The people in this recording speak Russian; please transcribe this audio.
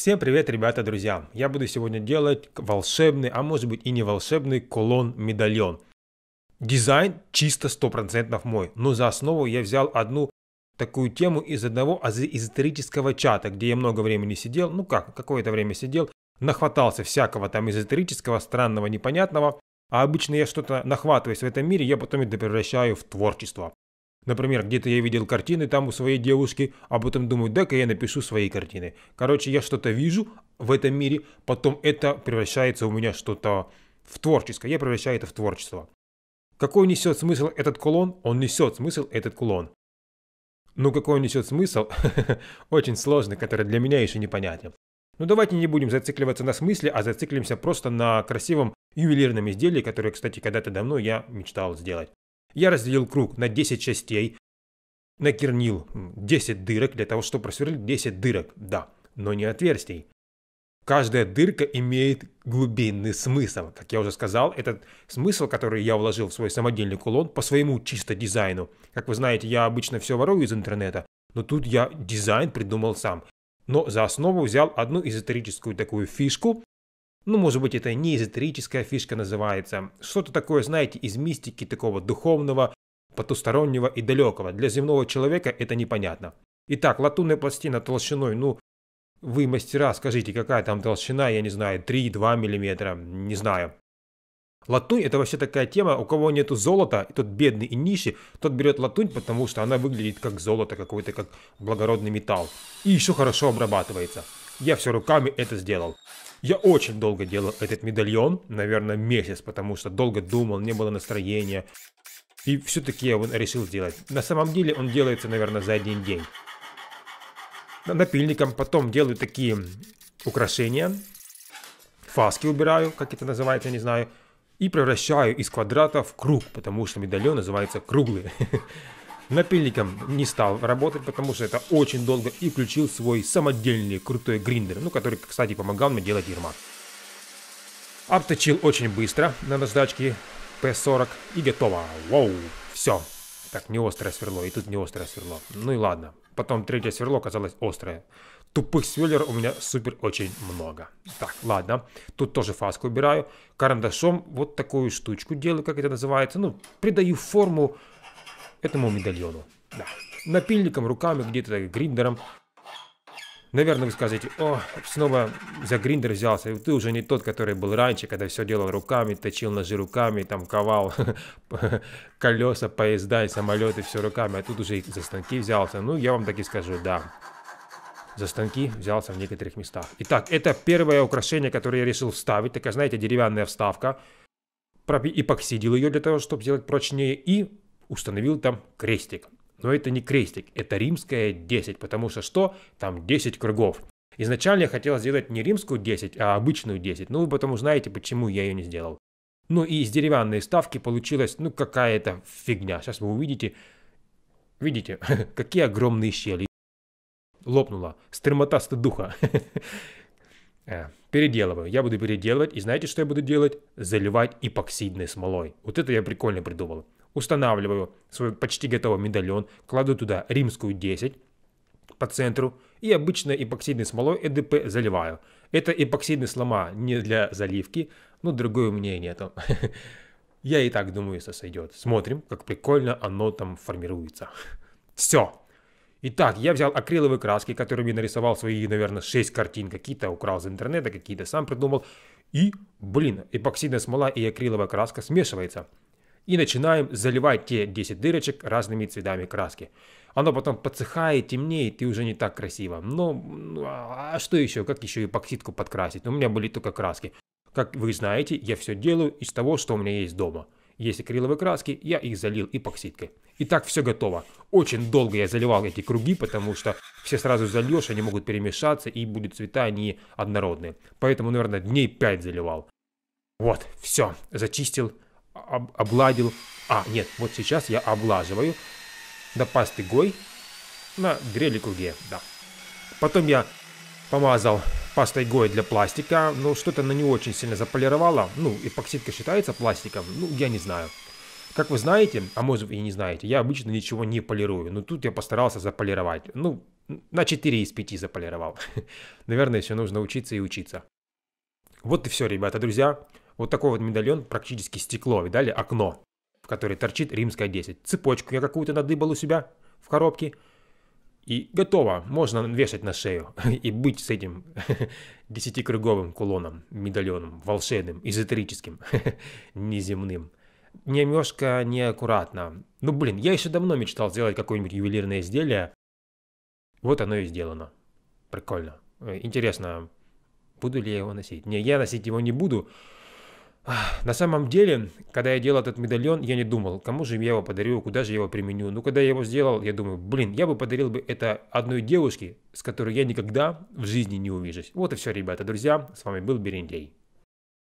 Всем привет, ребята, друзья! Я буду сегодня делать волшебный, а может быть и не волшебный колон-медальон. Дизайн чисто 100% мой, но за основу я взял одну такую тему из одного а эзотерического чата, где я много времени сидел, ну как, какое-то время сидел, нахватался всякого там эзотерического, странного, непонятного, а обычно я что-то нахватываюсь в этом мире, я потом это превращаю в творчество. Например, где-то я видел картины там у своей девушки, а потом думаю, дай-ка я напишу свои картины. Короче, я что-то вижу в этом мире, потом это превращается у меня что-то в творческое, я превращаю это в творчество. Какой несет смысл этот кулон? Он несет смысл этот кулон. Ну какой он несет смысл? Очень сложный, который для меня еще непонятен. Но ну, давайте не будем зацикливаться на смысле, а зациклимся просто на красивом ювелирном изделии, которое, кстати, когда-то давно я мечтал сделать. Я разделил круг на 10 частей, накернил 10 дырок для того, чтобы просверлить 10 дырок, да, но не отверстий. Каждая дырка имеет глубинный смысл. Как я уже сказал, этот смысл, который я вложил в свой самодельный кулон по своему чисто дизайну. Как вы знаете, я обычно все ворую из интернета, но тут я дизайн придумал сам. Но за основу взял одну эзотерическую такую фишку, ну, может быть, это не эзотерическая фишка называется. Что-то такое, знаете, из мистики такого духовного, потустороннего и далекого. Для земного человека это непонятно. Итак, латунная пластина толщиной, ну, вы, мастера, скажите, какая там толщина, я не знаю, 3-2 миллиметра, не знаю. Латунь – это вообще такая тема, у кого нету золота, тот бедный и нищий, тот берет латунь, потому что она выглядит как золото какой то как благородный металл. И еще хорошо обрабатывается. Я все руками это сделал. Я очень долго делал этот медальон, наверное, месяц, потому что долго думал, не было настроения. И все-таки я его решил сделать. На самом деле он делается, наверное, за один день. Напильником потом делаю такие украшения. Фаски убираю, как это называется, не знаю. И превращаю из квадрата в круг, потому что медальон называется круглый. Напильником не стал работать, потому что это очень долго, и включил свой самодельный крутой гриндер, ну, который, кстати, помогал мне делать ермак. Обточил очень быстро на наждачке P40 и готово. Вау, все. Так, не острое сверло, и тут не острое сверло. Ну и ладно. Потом третье сверло оказалось острое. Тупых сверлер у меня супер очень много. Так, ладно. Тут тоже фаску убираю. Карандашом вот такую штучку делаю, как это называется. Ну, придаю форму этому медальону. Да. Напильником, руками, где-то гриндером. Наверное, вы скажете, о, снова за гриндер взялся, ты уже не тот, который был раньше, когда все делал руками, точил ножи руками, там ковал колеса, поезда и самолеты, все руками, а тут уже и за станки взялся. Ну, я вам таки скажу, да, за станки взялся в некоторых местах. Итак, это первое украшение, которое я решил вставить, такая, знаете, деревянная вставка. И Эпоксидил ее для того, чтобы сделать прочнее и установил там крестик. Но это не крестик, это римская 10, потому что что? Там 10 кругов. Изначально я хотел сделать не римскую 10, а обычную 10, но ну, вы потом узнаете, почему я ее не сделал. Ну и из деревянной ставки получилась, ну какая-то фигня. Сейчас вы увидите, видите, какие огромные щели. Лопнула, стремота духа. Э, переделываю. Я буду переделывать, и знаете, что я буду делать? Заливать эпоксидной смолой. Вот это я прикольно придумал. Устанавливаю свой почти готовый медальон, кладу туда римскую 10 по центру и обычной эпоксидной смолой ЭДП заливаю. Это эпоксидная слома не для заливки, но другое у меня нету. Я и так думаю, что сойдет. Смотрим, как прикольно оно там формируется. Все. Итак, я взял акриловые краски, которыми нарисовал свои, наверное, 6 картин. Какие-то украл из интернета, какие-то сам придумал. И, блин, эпоксидная смола и акриловая краска смешивается и начинаем заливать те 10 дырочек разными цветами краски. Оно потом подсыхает, темнеет и уже не так красиво. Но ну, а, а что еще? Как еще эпоксидку подкрасить? Ну, у меня были только краски. Как вы знаете, я все делаю из того, что у меня есть дома. Есть акриловые краски, я их залил эпоксидкой. И так все готово. Очень долго я заливал эти круги, потому что все сразу зальешь, они могут перемешаться и будут цвета не однородные. Поэтому, наверное, дней 5 заливал. Вот, все, зачистил об, обгладил. А, нет, вот сейчас я облаживаю до пасты Гой на грели круге, да. Потом я помазал пастой Гой для пластика, но ну, что-то она не очень сильно заполировала. Ну, эпоксидка считается пластиком, ну, я не знаю. Как вы знаете, а может и не знаете, я обычно ничего не полирую, но тут я постарался заполировать. Ну, на 4 из 5 заполировал. Наверное, все нужно учиться и учиться. Вот и все, ребята, друзья. Вот такой вот медальон, практически стекло, видали, окно, в которое торчит римская 10. Цепочку я какую-то надыбал у себя в коробке. И готово, можно вешать на шею и быть с этим десятикруговым кулоном, медальоном, волшебным, эзотерическим, неземным. Немножко неаккуратно. Ну блин, я еще давно мечтал сделать какое-нибудь ювелирное изделие. Вот оно и сделано. Прикольно. Э, интересно, буду ли я его носить? Не, я носить его не буду. На самом деле, когда я делал этот медальон, я не думал, кому же я его подарю, куда же я его применю. Но ну, когда я его сделал, я думаю, блин, я бы подарил бы это одной девушке, с которой я никогда в жизни не увижусь. Вот и все, ребята, друзья. С вами был Берендей.